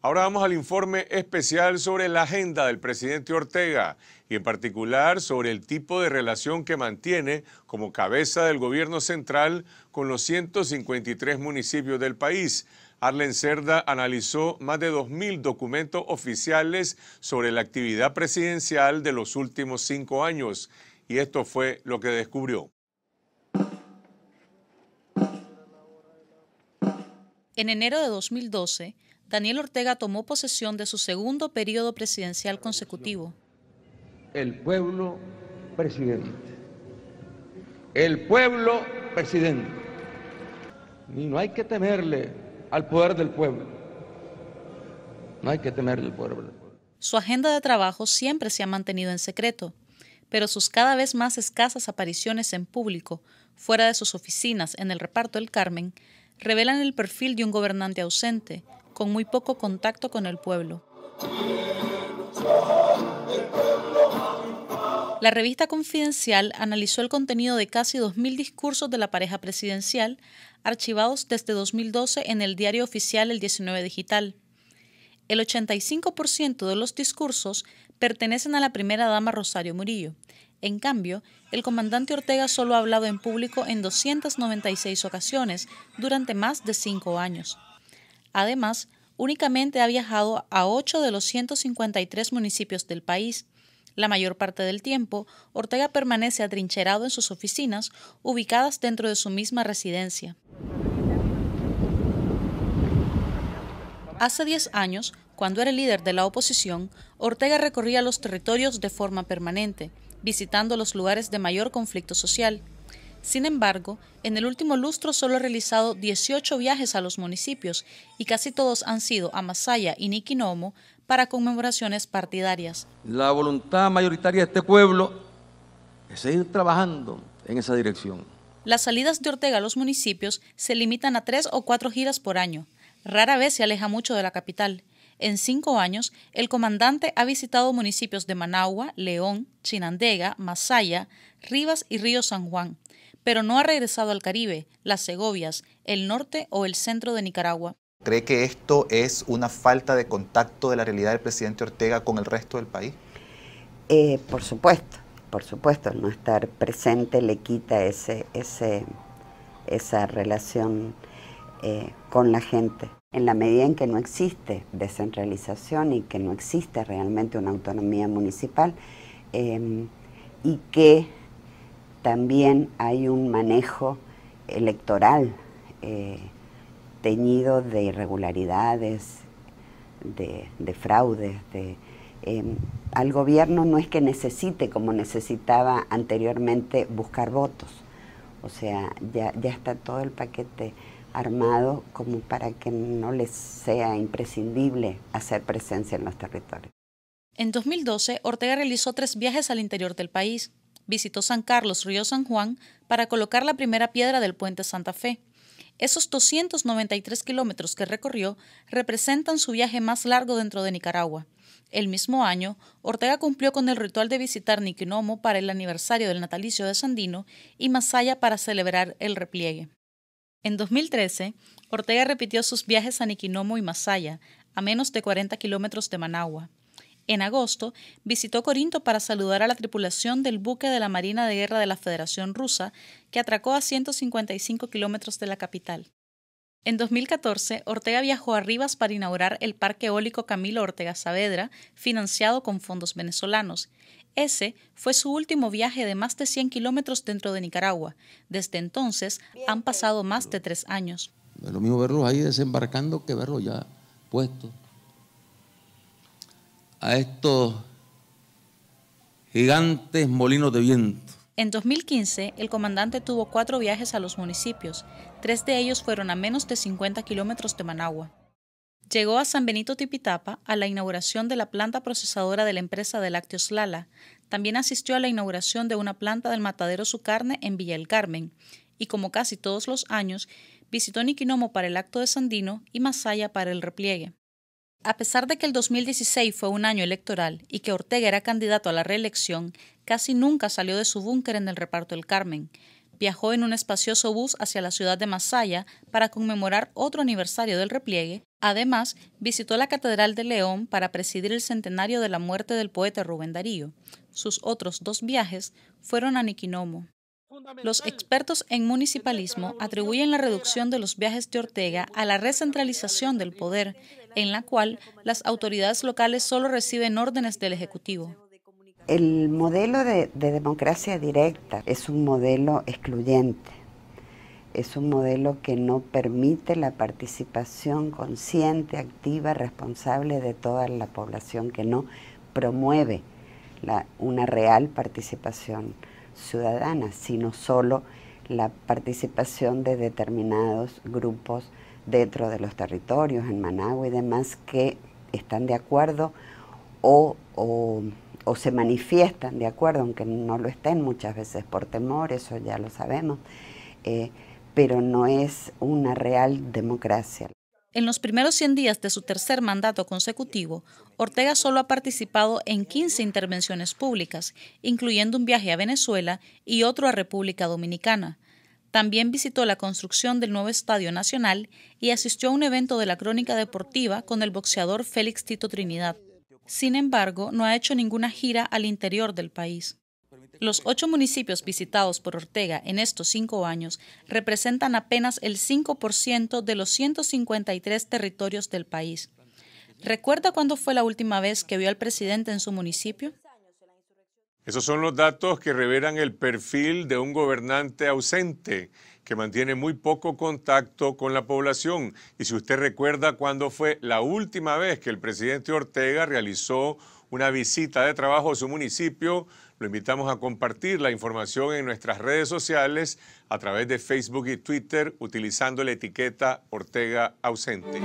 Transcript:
Ahora vamos al informe especial sobre la agenda del presidente Ortega y en particular sobre el tipo de relación que mantiene como cabeza del gobierno central con los 153 municipios del país. Arlen Cerda analizó más de 2.000 documentos oficiales sobre la actividad presidencial de los últimos cinco años y esto fue lo que descubrió. En enero de 2012, Daniel Ortega tomó posesión de su segundo periodo presidencial consecutivo. El pueblo presidente. El pueblo presidente. Y no hay que temerle al poder del pueblo. No hay que temerle al poder del pueblo. Su agenda de trabajo siempre se ha mantenido en secreto, pero sus cada vez más escasas apariciones en público, fuera de sus oficinas en el reparto del Carmen, revelan el perfil de un gobernante ausente, con muy poco contacto con el pueblo. La revista Confidencial analizó el contenido de casi 2.000 discursos de la pareja presidencial, archivados desde 2012 en el diario oficial El 19 Digital. El 85% de los discursos pertenecen a la primera dama Rosario Murillo, en cambio, el comandante Ortega solo ha hablado en público en 296 ocasiones durante más de cinco años. Además, únicamente ha viajado a ocho de los 153 municipios del país. La mayor parte del tiempo, Ortega permanece atrincherado en sus oficinas, ubicadas dentro de su misma residencia. Hace diez años, cuando era líder de la oposición, Ortega recorría los territorios de forma permanente, visitando los lugares de mayor conflicto social. Sin embargo, en el último lustro solo ha realizado 18 viajes a los municipios y casi todos han sido a Masaya y Niquinomo para conmemoraciones partidarias. La voluntad mayoritaria de este pueblo es seguir trabajando en esa dirección. Las salidas de Ortega a los municipios se limitan a tres o cuatro giras por año. Rara vez se aleja mucho de la capital. En cinco años, el comandante ha visitado municipios de Managua, León, Chinandega, Masaya, Rivas y Río San Juan, pero no ha regresado al Caribe, las Segovias, el norte o el centro de Nicaragua. ¿Cree que esto es una falta de contacto de la realidad del presidente Ortega con el resto del país? Eh, por supuesto, por supuesto, no estar presente le quita ese, ese, esa relación eh, con la gente. En la medida en que no existe descentralización y que no existe realmente una autonomía municipal em, y que también hay un manejo electoral eh, teñido de irregularidades, de, fraudes, de, em, al gobierno no es que necesite como necesitaba anteriormente buscar votos, o sea, ya, ya está todo el paquete armado como para que no les sea imprescindible hacer presencia en los territorios. En 2012, Ortega realizó tres viajes al interior del país. Visitó San Carlos, Río San Juan, para colocar la primera piedra del puente Santa Fe. Esos 293 kilómetros que recorrió representan su viaje más largo dentro de Nicaragua. El mismo año, Ortega cumplió con el ritual de visitar Niquinomo para el aniversario del natalicio de Sandino y Masaya para celebrar el repliegue. En 2013, Ortega repitió sus viajes a Niquinomo y Masaya, a menos de 40 kilómetros de Managua. En agosto, visitó Corinto para saludar a la tripulación del buque de la Marina de Guerra de la Federación Rusa, que atracó a 155 kilómetros de la capital. En 2014, Ortega viajó a Rivas para inaugurar el Parque Eólico Camilo Ortega Saavedra, financiado con fondos venezolanos, ese fue su último viaje de más de 100 kilómetros dentro de Nicaragua. Desde entonces han pues. pasado más de tres años. Es lo mismo verlos ahí desembarcando que verlos ya puestos. A estos gigantes molinos de viento. En 2015, el comandante tuvo cuatro viajes a los municipios. Tres de ellos fueron a menos de 50 kilómetros de Managua. Llegó a San Benito Tipitapa a la inauguración de la planta procesadora de la empresa de lácteos Lala. También asistió a la inauguración de una planta del matadero Su Carne en Villa El Carmen. Y como casi todos los años, visitó Niquinomo para el acto de Sandino y Masaya para el repliegue. A pesar de que el 2016 fue un año electoral y que Ortega era candidato a la reelección, casi nunca salió de su búnker en el reparto El Carmen viajó en un espacioso bus hacia la ciudad de Masaya para conmemorar otro aniversario del repliegue. Además, visitó la Catedral de León para presidir el centenario de la muerte del poeta Rubén Darío. Sus otros dos viajes fueron a Niquinomo. Los expertos en municipalismo atribuyen la reducción de los viajes de Ortega a la recentralización del poder, en la cual las autoridades locales solo reciben órdenes del Ejecutivo. El modelo de, democracia directa es un modelo excluyente, es un modelo que no permite la participación consciente, activa, responsable de toda la población, que no promueve una real participación ciudadana, sino solo la participación de determinados grupos dentro de los territorios, en Managua y demás, que están de acuerdo o o se manifiestan, ¿de acuerdo? Aunque no lo estén muchas veces por temor, eso ya lo sabemos, eh, pero no es una real democracia. En los primeros 100 días de su tercer mandato consecutivo, Ortega solo ha participado en 15 intervenciones públicas, incluyendo un viaje a Venezuela y otro a República Dominicana. También visitó la construcción del nuevo Estadio Nacional y asistió a un evento de la crónica deportiva con el boxeador Félix Tito Trinidad. Sin embargo, no ha hecho ninguna gira al interior del país. Los ocho municipios visitados por Ortega en estos cinco años representan apenas el 5% de los 153 territorios del país. ¿Recuerda cuándo fue la última vez que vio al presidente en su municipio? Esos son los datos que revelan el perfil de un gobernante ausente que mantiene muy poco contacto con la población. Y si usted recuerda cuándo fue la última vez que el presidente Ortega realizó una visita de trabajo a su municipio, lo invitamos a compartir la información en nuestras redes sociales a través de Facebook y Twitter utilizando la etiqueta Ortega ausente.